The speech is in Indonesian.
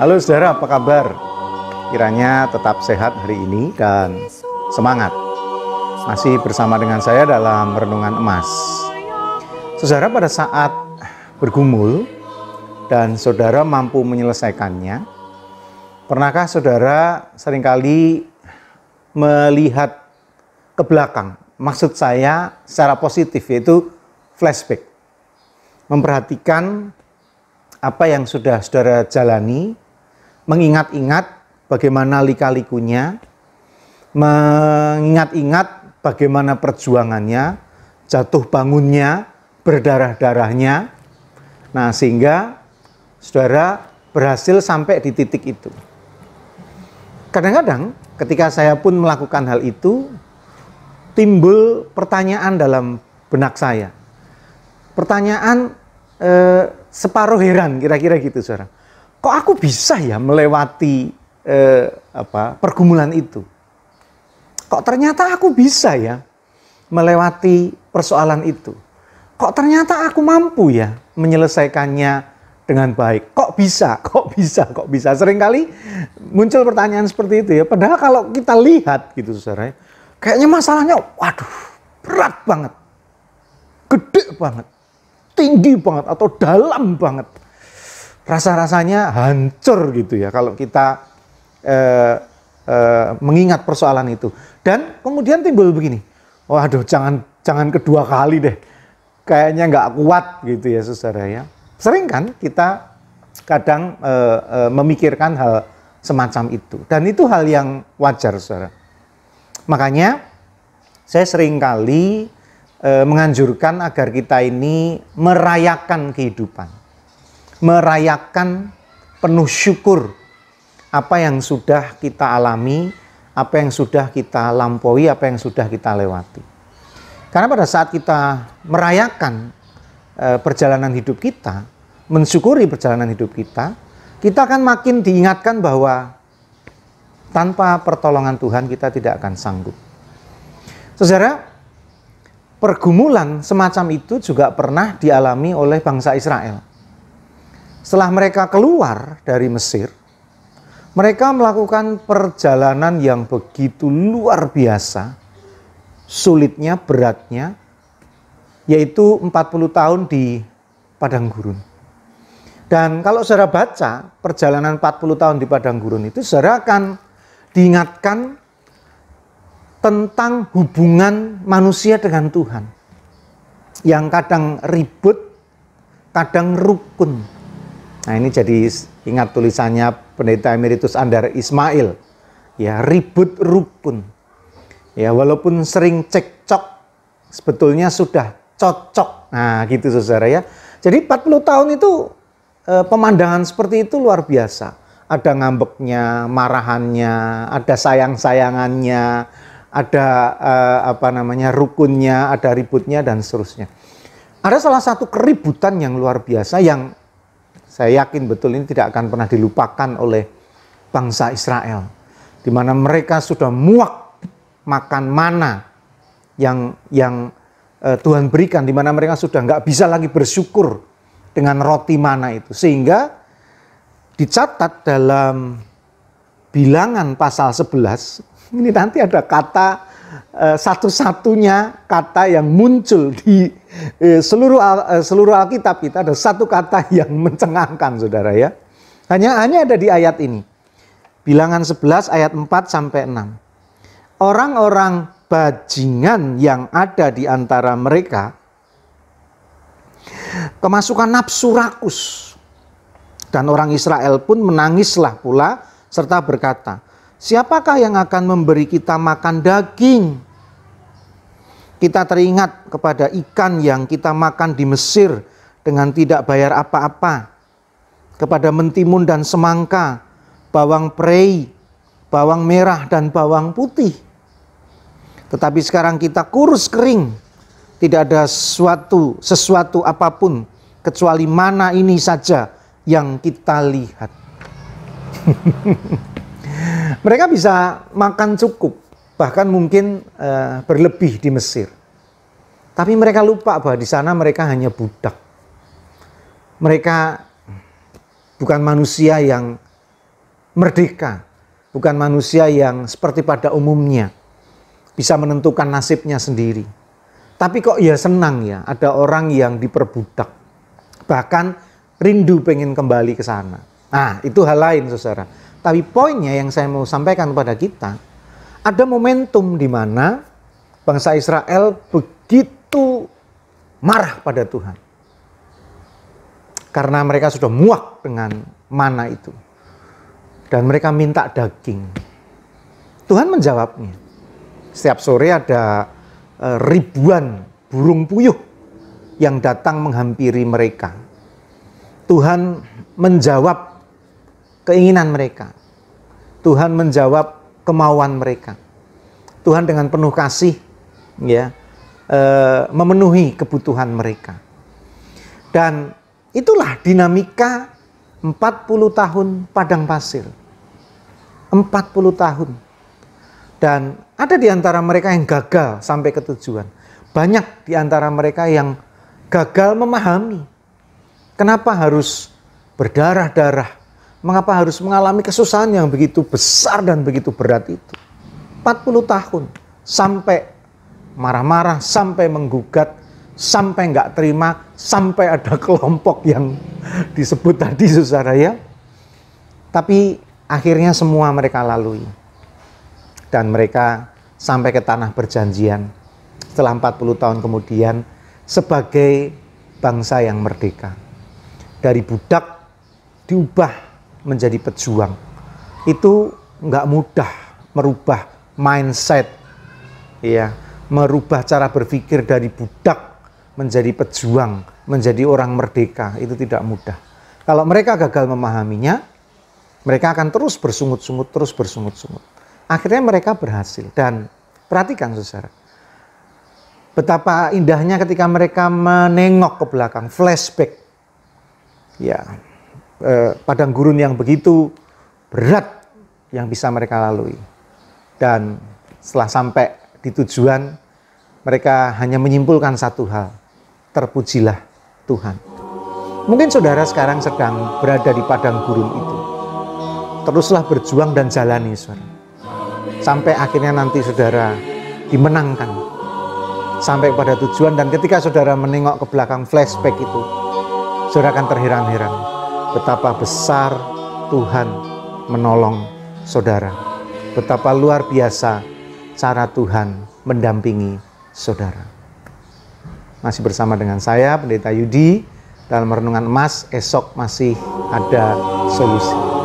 Halo saudara, apa kabar? Kiranya tetap sehat hari ini dan semangat. Masih bersama dengan saya dalam renungan emas. Saudara pada saat bergumul dan saudara mampu menyelesaikannya, pernahkah saudara seringkali melihat ke belakang? Maksud saya secara positif yaitu flashback. Memperhatikan apa yang sudah saudara jalani mengingat-ingat bagaimana lika-likunya, mengingat-ingat bagaimana perjuangannya, jatuh bangunnya, berdarah-darahnya. Nah, sehingga saudara berhasil sampai di titik itu. Kadang-kadang ketika saya pun melakukan hal itu, timbul pertanyaan dalam benak saya. Pertanyaan eh, separuh heran kira-kira gitu saudara kok aku bisa ya melewati eh, apa pergumulan itu? Kok ternyata aku bisa ya melewati persoalan itu? Kok ternyata aku mampu ya menyelesaikannya dengan baik. Kok bisa? Kok bisa? Kok bisa? Seringkali muncul pertanyaan seperti itu ya. Padahal kalau kita lihat gitu saudara, ya, kayaknya masalahnya waduh berat banget. Gede banget. Tinggi banget atau dalam banget rasa-rasanya hancur gitu ya kalau kita eh, eh, mengingat persoalan itu. Dan kemudian timbul begini, waduh jangan jangan kedua kali deh, kayaknya nggak kuat gitu ya saudara ya. Sering kan kita kadang eh, eh, memikirkan hal semacam itu dan itu hal yang wajar saudara. Makanya saya sering kali e, eh, menganjurkan agar kita ini merayakan kehidupan merayakan penuh syukur apa yang sudah kita alami, apa yang sudah kita lampaui, apa yang sudah kita lewati. Karena pada saat kita merayakan e, perjalanan hidup kita, mensyukuri perjalanan hidup kita, kita akan makin diingatkan bahwa tanpa pertolongan Tuhan kita tidak akan sanggup. Sejarah pergumulan semacam itu juga pernah dialami oleh bangsa Israel. Setelah mereka keluar dari Mesir, mereka melakukan perjalanan yang begitu luar biasa, sulitnya, beratnya, yaitu 40 tahun di padang gurun. Dan kalau saudara baca perjalanan 40 tahun di padang gurun itu, saudara akan diingatkan tentang hubungan manusia dengan Tuhan yang kadang ribut, kadang rukun, Nah ini jadi ingat tulisannya pendeta emeritus Andar Ismail. Ya ribut rukun. Ya walaupun sering cekcok sebetulnya sudah cocok. Nah gitu saudara ya. Jadi 40 tahun itu eh, pemandangan seperti itu luar biasa. Ada ngambeknya, marahannya, ada sayang-sayangannya, ada eh, apa namanya rukunnya, ada ributnya dan seterusnya. Ada salah satu keributan yang luar biasa yang saya yakin betul ini tidak akan pernah dilupakan oleh bangsa Israel. Di mana mereka sudah muak makan mana yang yang uh, Tuhan berikan. Di mana mereka sudah nggak bisa lagi bersyukur dengan roti mana itu. Sehingga dicatat dalam bilangan pasal 11, ini nanti ada kata uh, satu-satunya kata yang muncul di Eh, seluruh eh, seluruh Alkitab kita ada satu kata yang mencengangkan Saudara ya. Hanya hanya ada di ayat ini. Bilangan 11 ayat 4 sampai 6. Orang-orang bajingan yang ada di antara mereka kemasukan nafsu rakus. Dan orang Israel pun menangislah pula serta berkata, Siapakah yang akan memberi kita makan daging kita teringat kepada ikan yang kita makan di Mesir dengan tidak bayar apa-apa. Kepada mentimun dan semangka, bawang prei, bawang merah dan bawang putih. Tetapi sekarang kita kurus kering, tidak ada sesuatu sesuatu apapun kecuali mana ini saja yang kita lihat. Mereka bisa makan cukup, bahkan mungkin uh, berlebih di Mesir. Tapi mereka lupa bahwa di sana mereka hanya budak. Mereka bukan manusia yang merdeka, bukan manusia yang seperti pada umumnya bisa menentukan nasibnya sendiri. Tapi kok ya senang ya ada orang yang diperbudak. Bahkan rindu pengen kembali ke sana. Nah, itu hal lain Saudara. Tapi poinnya yang saya mau sampaikan kepada kita, ada momentum di mana bangsa Israel begitu marah pada Tuhan. Karena mereka sudah muak dengan mana itu. Dan mereka minta daging. Tuhan menjawabnya. Setiap sore ada e, ribuan burung puyuh yang datang menghampiri mereka. Tuhan menjawab keinginan mereka. Tuhan menjawab kemauan mereka. Tuhan dengan penuh kasih ya eh, memenuhi kebutuhan mereka. Dan itulah dinamika 40 tahun padang pasir. 40 tahun. Dan ada di antara mereka yang gagal sampai ke tujuan. Banyak di antara mereka yang gagal memahami kenapa harus berdarah-darah Mengapa harus mengalami kesusahan yang begitu besar dan begitu berat itu? 40 tahun sampai marah-marah, sampai menggugat, sampai nggak terima, sampai ada kelompok yang disebut tadi saudara ya. Tapi akhirnya semua mereka lalui. Dan mereka sampai ke tanah perjanjian setelah 40 tahun kemudian sebagai bangsa yang merdeka. Dari budak diubah menjadi pejuang. Itu nggak mudah merubah mindset, ya, merubah cara berpikir dari budak menjadi pejuang, menjadi orang merdeka. Itu tidak mudah. Kalau mereka gagal memahaminya, mereka akan terus bersungut-sungut, terus bersungut-sungut. Akhirnya mereka berhasil. Dan perhatikan saudara, betapa indahnya ketika mereka menengok ke belakang, flashback. Ya, Eh, padang gurun yang begitu berat yang bisa mereka lalui. Dan setelah sampai di tujuan, mereka hanya menyimpulkan satu hal, terpujilah Tuhan. Mungkin saudara sekarang sedang berada di padang gurun itu. Teruslah berjuang dan jalani, saudara. Sampai akhirnya nanti saudara dimenangkan. Sampai pada tujuan dan ketika saudara menengok ke belakang flashback itu, saudara akan terheran-heran betapa besar Tuhan menolong saudara. Betapa luar biasa cara Tuhan mendampingi saudara. Masih bersama dengan saya Pendeta Yudi dalam renungan emas esok masih ada solusi.